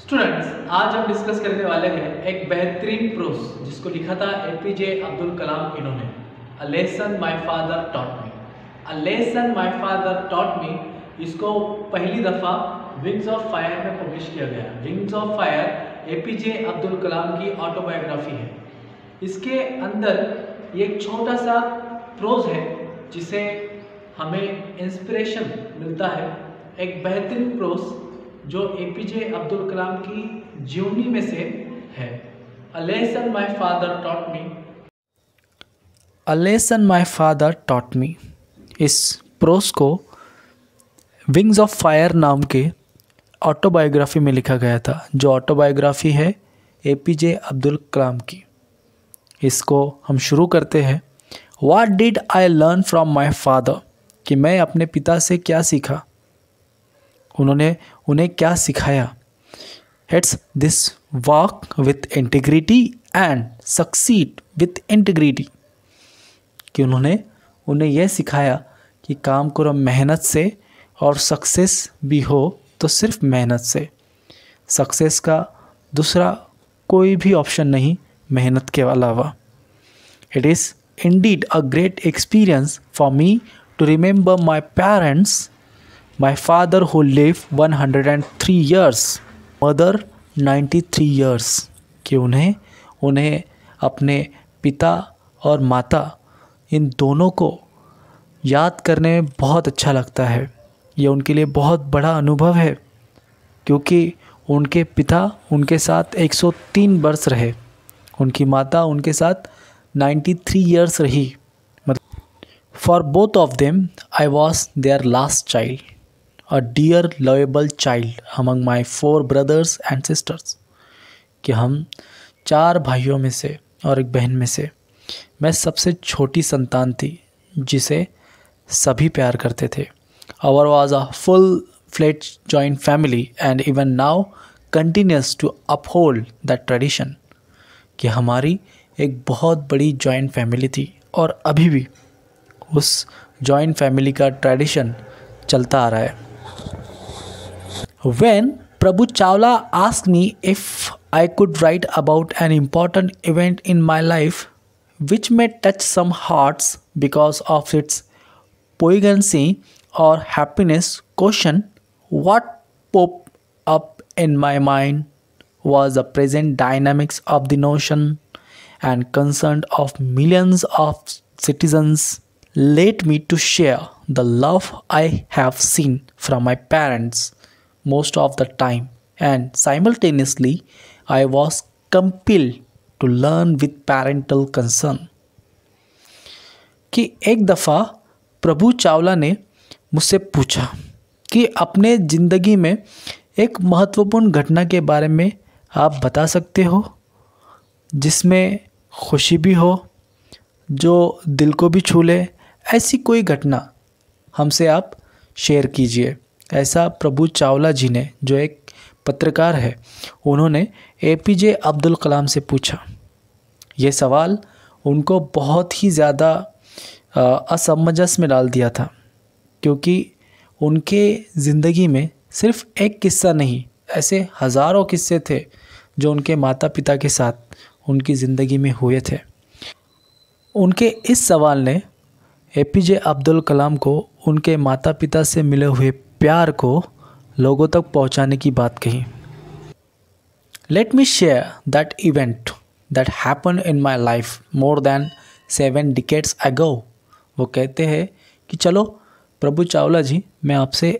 Students आज हम discuss करने वाले हैं एक बेहतरीन प्रोस जिसको लिखा था एपीजे अब्दुल कलाम इन्होंने a lesson my father taught me a lesson my father taught me इसको पहली दफ़ा विंग्स ऑफ फायर में पब्लिश किया गया Wings of Fire APJ Abdul Kalam की ऑटोबायोग्राफी है इसके अंदर एक छोटा सा प्रोज है जिसे हमें इंस्पिरेशन मिलता है एक बेहतरीन प्रोस जो ए पी जे अब्दुल कलाम की जीवनी में से है a lesson father taught me a lesson father taught me इस प्रोस को विंग्स ऑफ फायर नाम के ऑटोबायोग्राफी में लिखा गया था जो ऑटोबायोग्राफी है ए पी जे अब्दुल कलाम की इसको हम शुरू करते हैं what did I learn from my father कि मैं अपने पिता से क्या सीखा उन्होंने उन्हें क्या सिखाया it's this walk with integrity and succeed with integrity कि उन्होंने उन्हें यह सिखाया कि काम करो मेहनत से और सक्सेस भी हो तो सिर्फ मेहनत से सक्सेस का दूसरा कोई भी ऑप्शन नहीं मेहनत के अलावा it is indeed a great experience for me to remember my parents, my father who lived 103 years, mother 93 years कि उन्हें उन्हें अपने पिता और माता इन दोनों को याद करने में बहुत अच्छा लगता है यह उनके लिए बहुत बड़ा अनुभव है क्योंकि उनके पिता उनके साथ 103 वर्ष रहे उनकी माता उनके साथ 93 इयर्स रही for both of them I was their last child a dear lovable child among my four brothers and sisters कि हम चार भाइयों में से और एक बहन में से मैं सबसे छोटी संतान थी जिसे सभी प्यार करते थे our was a full fledged joint family and even now continues to uphold that tradition कि हमारी एक बहुत बड़ी जॉइंट फैमिली थी और अभी भी उस जॉइंट फैमिली का ट्रेडिशन चलता आ रहा है when Prabhu Chawla ask me if I could write about an important event in my life which may touch some hearts because of its poignancy और happiness question what pop up in my mind was the present dynamics of the notion and concern of millions of citizens let me to share the love I have seen from my parents most of the time and simultaneously I was compelled to learn with parental concern कि एक दफ़ा प्रभु चावला ने मुझसे पूछा कि अपने जिंदगी में एक महत्वपूर्ण घटना के बारे में आप बता सकते हो जिसमें खुशी भी हो जो दिल को भी छू ले ऐसी कोई घटना हमसे आप शेयर कीजिए ऐसा प्रभु चावला जी ने जो एक पत्रकार है उन्होंने ए पी जे अब्दुल कलाम से पूछा ये सवाल उनको बहुत ही ज़्यादा असमंजस में डाल दिया था क्योंकि उनके ज़िंदगी में सिर्फ एक किस्सा नहीं ऐसे हज़ारों किस्से थे जो उनके माता पिता के साथ उनकी ज़िंदगी में हुए थे उनके इस सवाल ने ए पी जे अब्दुल कलाम को उनके माता पिता से मिले हुए प्यार को लोगों तक पहुंचाने की बात कही let me share that event that happen in my life more than seven decades ago वो कहते हैं कि चलो प्रभु चावला जी मैं आपसे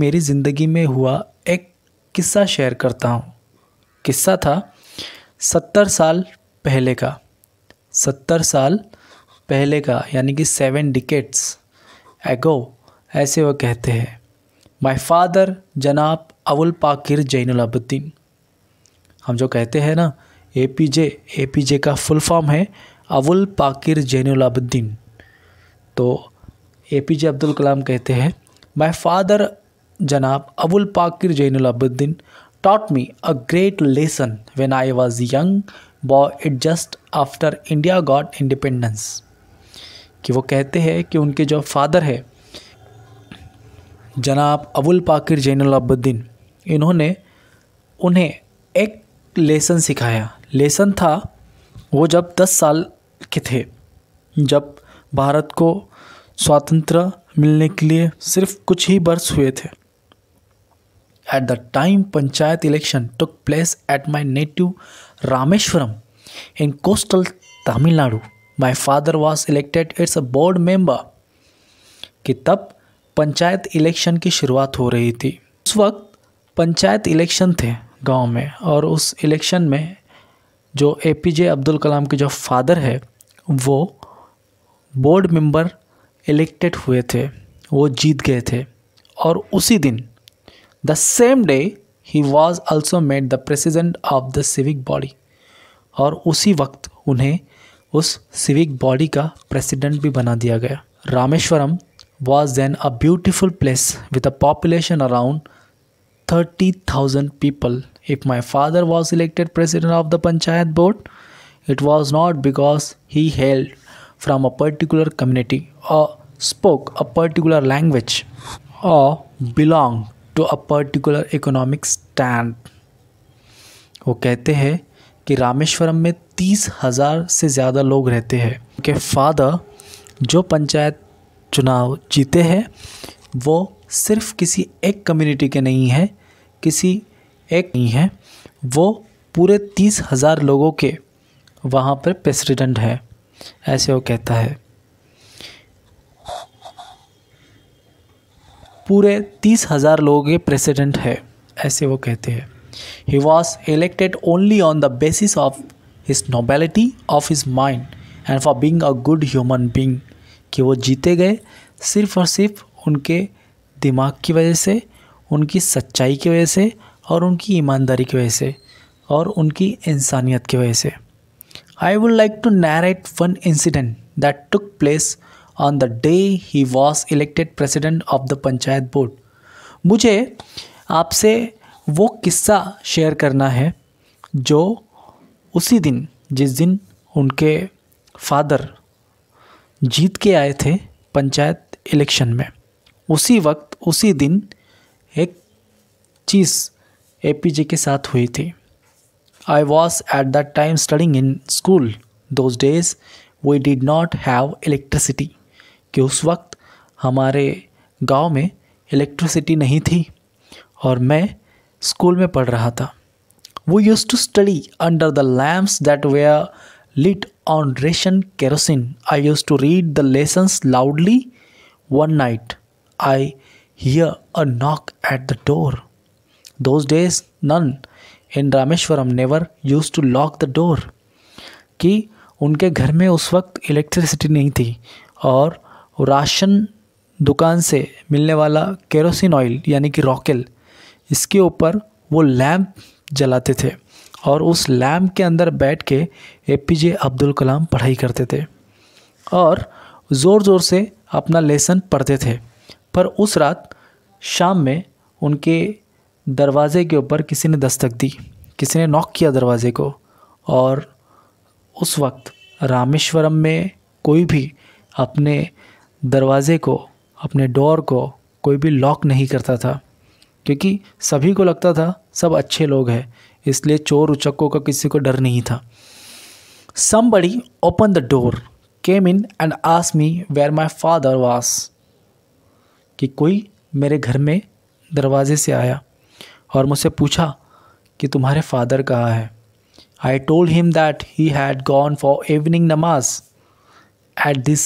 मेरी ज़िंदगी में हुआ एक किस्सा शेयर करता हूँ किस्सा था सत्तर साल पहले का सत्तर साल पहले का यानी कि सेवन डिकेट्स एगो ऐसे वो कहते हैं माय फादर जनाब अवुल पाकिर जैनुल हम जो कहते हैं ना A P J A P जे का फुल फॉर्म है अवुल पाकिर जैनुल तो ए पी जे अब्दुल कलाम कहते हैं माय फादर जनाब Abul Pakir Jainul taught me a great lesson when I was young young it just after India got independence कि वो कहते हैं कि उनके जो फादर है जनाब अबुल पाकिर जैन इन्होंने उन्हें एक लेसन सिखाया लेसन था वो जब दस साल के थे जब भारत को स्वतंत्र मिलने के लिए सिर्फ कुछ ही वर्ष हुए थे at the time panchayat election took place at my native Rameswaram in coastal Tamil Nadu my father was elected it's a board member कि तब पंचायत इलेक्शन की शुरुआत हो रही थी उस वक्त पंचायत इलेक्शन थे गांव में और उस इलेक्शन में जो ए पी जे अब्दुल कलाम के जो फादर है वो बोर्ड मेंबर इलेक्टेड हुए थे वो जीत गए थे और उसी दिन the same day he was also made the president of the civic body और उसी वक्त उन्हें उस सिविक बॉडी का प्रेसिडेंट भी बना दिया गया Rameswaram was then a beautiful place with a population around thirty thousand people if my father was elected president of the panchayat board it was not because he held from a particular community और spoke a particular language और belong to a particular economic stand वो कहते हैं कि रामेश्वरम में तीस हज़ार से ज़्यादा लोग रहते हैं उनके फादर जो पंचायत चुनाव जीते हैं वो सिर्फ किसी एक कम्युनिटी के नहीं है किसी एक नहीं है वो पूरे तीस हज़ार लोगों के वहाँ पर प्रेसिडेंट है ऐसे वो कहता है पूरे तीस हज़ार लोगों के प्रेसिडेंट है ऐसे वो कहते हैं He was elected only on the basis of his nobility of his mind and for being a good human being कि वो जीते गए सिर्फ और सिर्फ उनके दिमाग की वजह से उनकी सच्चाई की वजह से और उनकी ईमानदारी की वजह से और उनकी इंसानियत की वजह से I would like to narrate one incident that took place on the day he was elected president of the panchayat board मुझे आपसे वो किस्सा शेयर करना है जो उसी दिन जिस दिन उनके फादर जीत के आए थे पंचायत इलेक्शन में उसी वक्त उसी दिन एक चीज़ ए पी जे के साथ हुई थी I was at that time studying in school those days we did not have electricity कि उस वक्त हमारे गांव में इलेक्ट्रिसिटी नहीं थी और मैं स्कूल में पढ़ रहा था वो use to study under the lamps that are lit on ration kerosene I use to read the lessons loudly one night I hear a knock at the door those days none in Rameswaram never use to lock the door कि उनके घर में उस वक्त electricity नहीं थी और ration दुकान से मिलने वाला केरोसिन ऑयल यानी कि रॉकेल इसके ऊपर वो लैम्प जलाते थे और उस लैम्प के अंदर बैठ के ए पी जे अब्दुल कलाम पढ़ाई करते थे और ज़ोर ज़ोर से अपना लेसन पढ़ते थे पर उस रात शाम में उनके दरवाज़े के ऊपर किसी ने दस्तक दी किसी ने नॉक किया दरवाज़े को और उस वक्त रामेश्वरम में कोई भी अपने दरवाज़े को अपने डोर को कोई भी लॉक नहीं करता था क्योंकि सभी को लगता था सब अच्छे लोग हैं इसलिए चोर उचक्कों का किसी को डर नहीं था somebody open the door came in and ask me where my father was कि कोई मेरे घर में दरवाजे से आया और मुझसे पूछा कि तुम्हारे फादर कहाँ है I told him that he had gone for evening namaz at this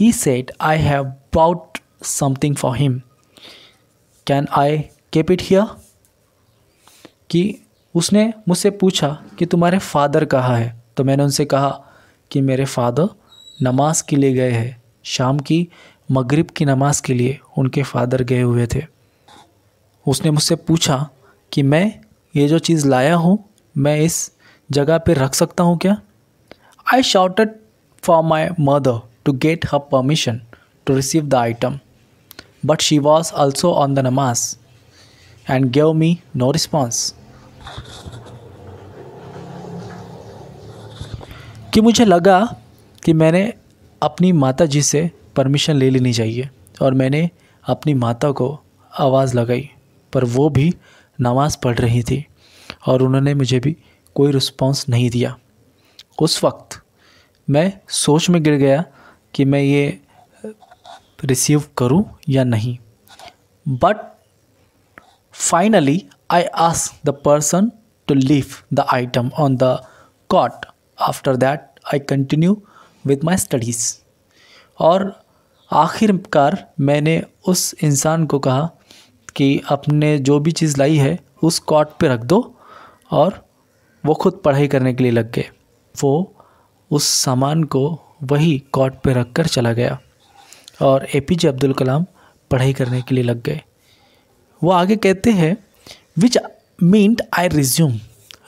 he said I have bought something for him can I keep it here कि उसने मुझसे पूछा कि तुम्हारे फादर कहाँ है तो मैंने उनसे कहा कि मेरे फादर नमाज के लिए गए हैं शाम की मगरिब की नमाज के लिए उनके फादर गए हुए थे उसने मुझसे पूछा कि मैं ये जो चीज़ लाया हूँ मैं इस जगह पे रख सकता हूँ क्या I shouted for my mother to get her permission to receive the item but she was also on the namaz and gave me no response कि मुझे लगा कि मैंने अपनी माता जी से परमिशन ले लेनी चाहिए और मैंने अपनी माता को आवाज़ लगाई पर वो भी नमाज़ पढ़ रही थी और उन्होंने मुझे भी कोई रिस्पॉन्स नहीं दिया उस वक्त मैं सोच में गिर गया कि मैं ये रिसीव करूं या नहीं but Finally, I ask the person to leave the item on the cot. After that, I continue with my studies. और आखिरकार मैंने उस इंसान को कहा कि अपने जो भी चीज़ लाई है उस कॉट पे रख दो और वो खुद पढ़ाई करने के लिए लग गए वो उस सामान को वही कॉट पे रख कर चला गया और ए पी जे अब्दुल कलाम पढ़ाई करने के लिए लग गए वो आगे कहते हैं which meant I resume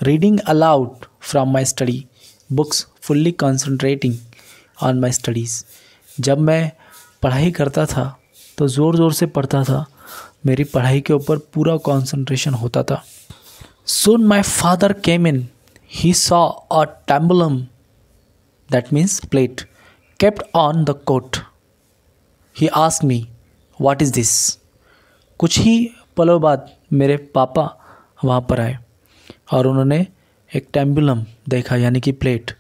reading aloud from my study books fully concentrating on my studies जब मैं पढ़ाई करता था तो ज़ोर ज़ोर से पढ़ता था मेरी पढ़ाई के ऊपर पूरा कॉन्सनट्रेशन होता था soon my father came in he saw a thambulam that means plate kept on the cot he ask me what is this कुछ ही पलों बाद मेरे पापा वहाँ पर आए और उन्होंने एक टैम्बुलम देखा यानी कि प्लेट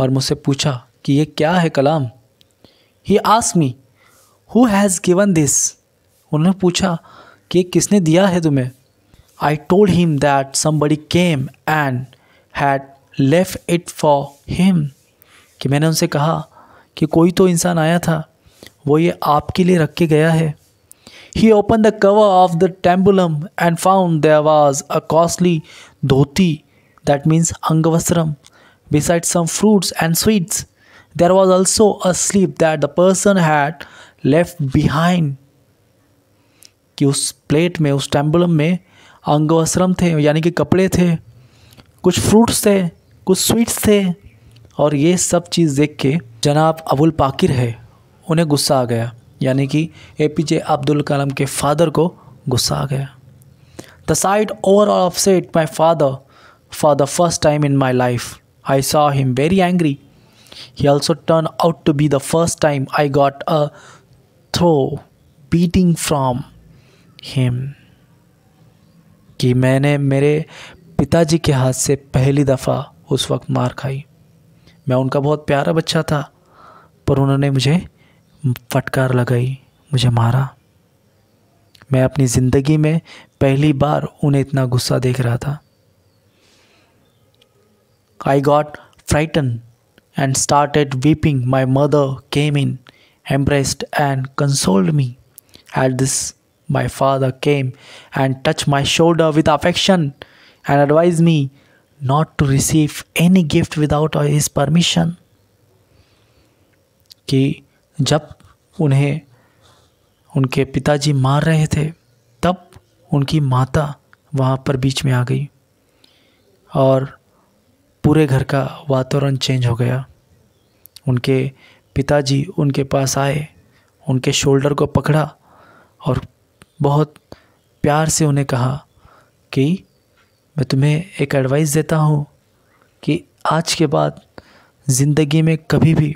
और मुझसे पूछा कि ये क्या है Kalam he ask me who has given this उन्होंने पूछा कि किसने दिया है तुम्हें I told him that somebody came and had left it for him कि मैंने उनसे कहा कि कोई तो इंसान आया था वो ये आपके लिए रख के गया है He opened the cover of the tambulum and found there was a costly dhoti, that means angavasram, besides some fruits and sweets. There was also a slip that the person had left behind कि उस plate में उस टेम्बुलम में अंगवस्त्रम थे यानी कि कपड़े थे कुछ फ्रूट्स थे कुछ स्वीट्स थे और ये सब चीज़ देख के जनाब अबुल पाकिर है उन्हें गुस्सा आ गया यानी कि ए पी जे अब्दुल कलाम के फादर को गुस्सा आ गया the side over all upset my father for the first time in my life I saw him very angry he also turn out to be the first time I got a thorough beating from him कि मैंने मेरे पिताजी के हाथ से पहली दफ़ा उस वक्त मार खाई मैं उनका बहुत प्यारा बच्चा था पर उन्होंने मुझे फटकार लगाई मुझे मारा मैं अपनी ज़िंदगी में पहली बार उन्हें इतना गुस्सा देख रहा था I got frighten and started weeping my mother came in embraced and consoled me at this my father came and touch my shoulder with affection and advise me not to receive any gift without his permission कि जब उन्हें उनके पिताजी मार रहे थे तब उनकी माता वहाँ पर बीच में आ गई और पूरे घर का वातावरण चेंज हो गया उनके पिताजी उनके पास आए उनके शोल्डर को पकड़ा और बहुत प्यार से उन्हें कहा कि मैं तुम्हें एक एडवाइस देता हूँ कि आज के बाद ज़िंदगी में कभी भी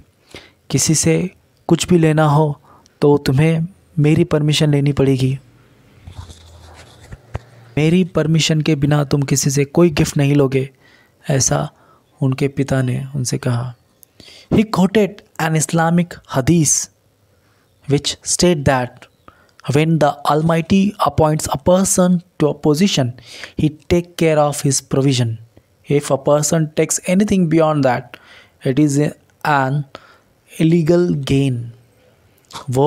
किसी से कुछ भी लेना हो तो तुम्हें मेरी परमिशन लेनी पड़ेगी मेरी परमिशन के बिना तुम किसी से कोई गिफ्ट नहीं लोगे ऐसा उनके पिता ने उनसे कहा ही coated an Islamic hadith which state that when the Almighty appoints a person to a position he take care of his provision if a person takes anything beyond that it is an illegal gain वो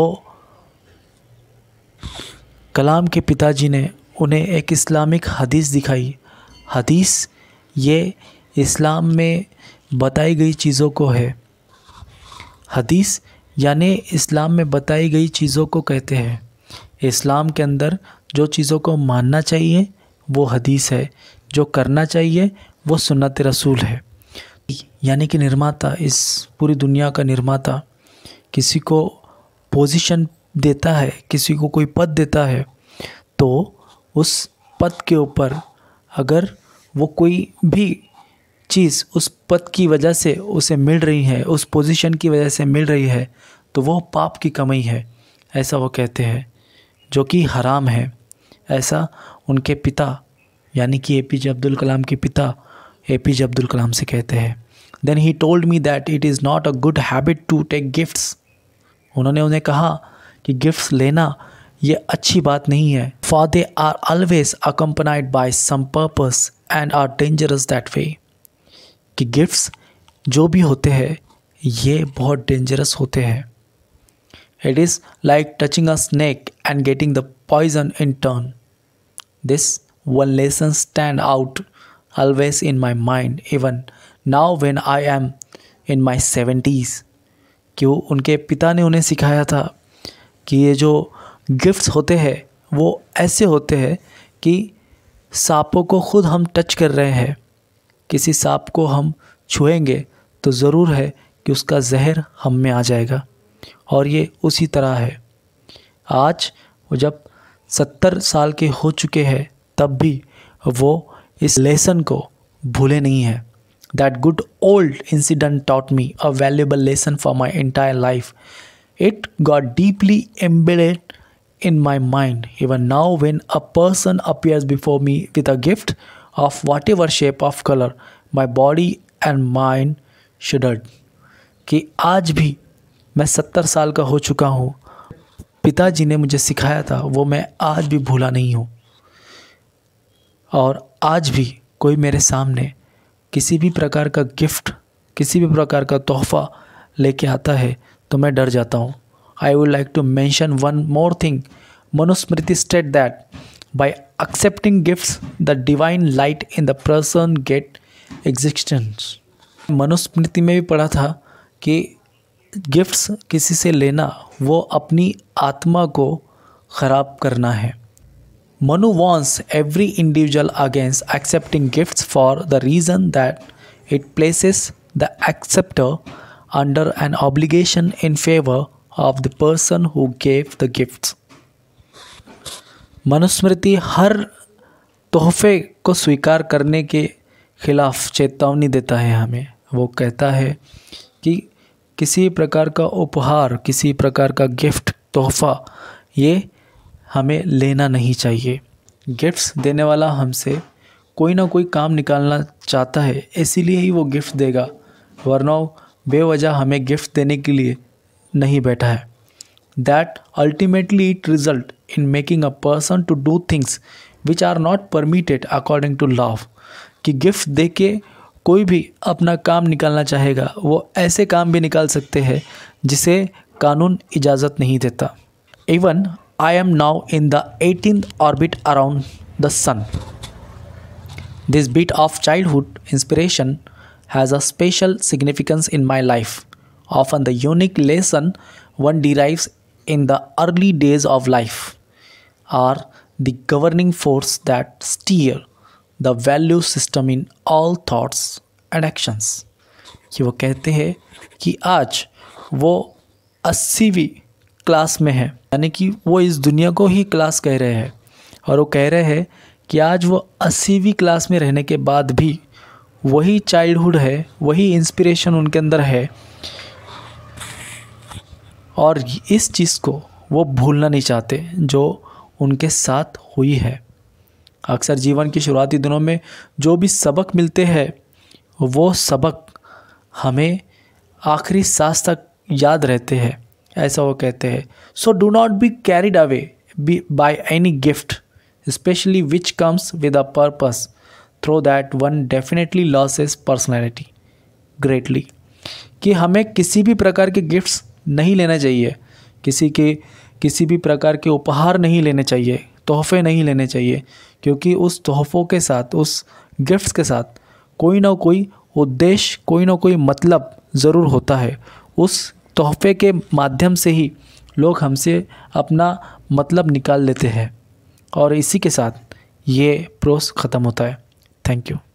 कलाम के पिताजी ने उन्हें एक Islamic हदीस दिखाई हदीस ये इस्लाम में बताई गई चीज़ों को है हदीस यानि इस्लाम में बताई गई चीज़ों को कहते हैं इस्लाम के अंदर जो चीज़ों को मानना चाहिए वो हदीस है जो करना चाहिए वो सुन्नत रसूल है यानी कि निर्माता इस पूरी दुनिया का निर्माता किसी को पोजीशन देता है किसी को कोई पद देता है तो उस पद के ऊपर अगर वो कोई भी चीज़ उस पद की वजह से उसे मिल रही है उस पोजीशन की वजह से मिल रही है तो वो पाप की कमाई है ऐसा वो कहते हैं जो कि हराम है ऐसा उनके पिता यानी कि ए पी जे अब्दुल कलाम के पिता ए पी जे अब्दुल कलाम से कहते हैं then he told me that it is not a good habit to take gifts उन्होंने उन्हें कहा कि गिफ्ट्स लेना ये अच्छी बात नहीं है for they are always accompanied by some purpose and are dangerous that way कि गिफ्ट्स जो भी होते हैं ये बहुत डेंजरस होते हैं it is like touching a snake and getting the poison in turn this one lesson stand out always in my mind even now when I am in my seventies कि वो उनके पिता ने उन्हें सिखाया था कि ये जो गिफ्ट्स होते हैं वो ऐसे होते हैं कि सांपों को खुद हम टच कर रहे हैं किसी सांप को हम छुएंगे तो ज़रूर है कि उसका जहर हम में आ जाएगा और ये उसी तरह है आज वो जब सत्तर साल के हो चुके हैं तब भी वो इस लेसन को भूले नहीं है that good old incident taught me a valuable lesson for my entire life it got deeply embedded in my mind even now when a person appears before me with a gift of whatever shape of colour my body and mind shuddered कि आज भी मैं सत्तर साल का हो चुका हूँ पिताजी ने मुझे सिखाया था वो मैं आज भी भूला नहीं हूँ और आज भी कोई मेरे सामने किसी भी प्रकार का गिफ्ट किसी भी प्रकार का तोहफ़ा लेके आता है तो मैं डर जाता हूँ I would like to mention one more thing Manusmriti state that by accepting gifts the divine light in the person get existence Manusmriti में भी पढ़ा था कि गिफ्ट्स किसी से लेना वो अपनी आत्मा को ख़राब करना है Manu warns every individual against accepting gifts for the reason that it places the acceptor under an obligation in favor of the person who gave the gifts. Manusmriti हर तोहफे को स्वीकार करने के खिलाफ चेतावनी देता है हमें वो कहता है कि किसी प्रकार का उपहार किसी प्रकार का गिफ्ट तोहफा ये हमें लेना नहीं चाहिए गिफ्ट्स देने वाला हमसे कोई ना कोई काम निकालना चाहता है इसीलिए ही वो गिफ्ट देगा वरना बेवजह हमें गिफ्ट देने के लिए नहीं बैठा है that ultimately it result in making a person to do things which are not permitted according to law कि गिफ्ट दे के कोई भी अपना काम निकालना चाहेगा वो ऐसे काम भी निकाल सकते हैं जिसे कानून इजाज़त नहीं देता even I am now in the eighteen orbit around the sun this bit of childhood inspiration has a special significance in my life of an the unique lesson one derives in the early days of life are the governing force that steer the value system in all thoughts and actions कि वो कहते हैं कि आज वो अस्सीवीं class में है यानी कि वो इस दुनिया को ही क्लास कह रहे हैं और वो कह रहे हैं कि आज वो अस्सीवीं क्लास में रहने के बाद भी वही चाइल्डहुड है वही इंस्पिरेशन उनके अंदर है और इस चीज़ को वो भूलना नहीं चाहते जो उनके साथ हुई है अक्सर जीवन की शुरुआती दिनों में जो भी सबक मिलते हैं वो सबक हमें आखिरी सांस तक याद रहते हैं ऐसा वो कहते हैं so do not be carried away be by any gift specially which comes with a purpose through that one definitely loss is personality greatly कि हमें किसी भी प्रकार के गिफ्ट्स नहीं लेने चाहिए किसी के किसी भी प्रकार के उपहार नहीं लेने चाहिए तोहफे नहीं लेने चाहिए क्योंकि उस तोहफ़ों के साथ उस गिफ्ट्स के साथ कोई ना कोई उद्देश्य कोई ना कोई मतलब ज़रूर होता है उस तोहफे के माध्यम से ही लोग हमसे अपना मतलब निकाल लेते हैं और इसी के साथ ये प्रोस ख़त्म होता है थैंक यू